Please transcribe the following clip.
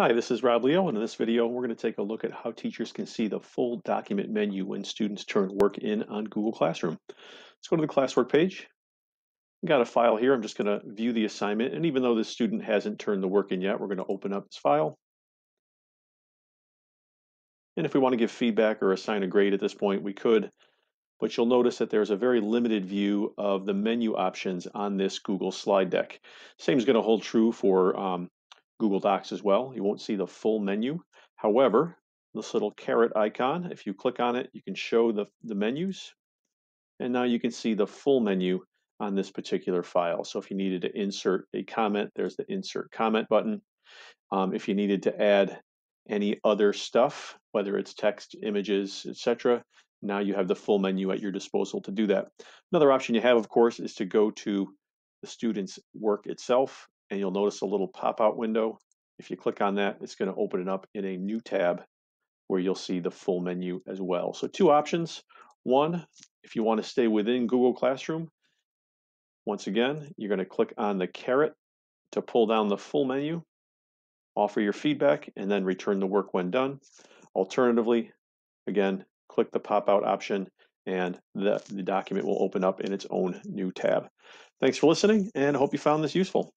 Hi, this is Rob Leo, and in this video, we're going to take a look at how teachers can see the full document menu when students turn work in on Google Classroom. Let's go to the classwork page. I've got a file here. I'm just going to view the assignment, and even though this student hasn't turned the work in yet, we're going to open up this file. And if we want to give feedback or assign a grade at this point, we could, but you'll notice that there's a very limited view of the menu options on this Google slide deck. Same is going to hold true for um, Google Docs as well. You won't see the full menu. However, this little carrot icon, if you click on it, you can show the, the menus. And now you can see the full menu on this particular file. So if you needed to insert a comment, there's the insert comment button. Um, if you needed to add any other stuff, whether it's text, images, etc., now you have the full menu at your disposal to do that. Another option you have, of course, is to go to the student's work itself and you'll notice a little pop-out window. If you click on that, it's going to open it up in a new tab where you'll see the full menu as well. So two options. One, if you want to stay within Google Classroom, once again, you're going to click on the carrot to pull down the full menu, offer your feedback, and then return the work when done. Alternatively, again, click the pop-out option and the, the document will open up in its own new tab. Thanks for listening and I hope you found this useful.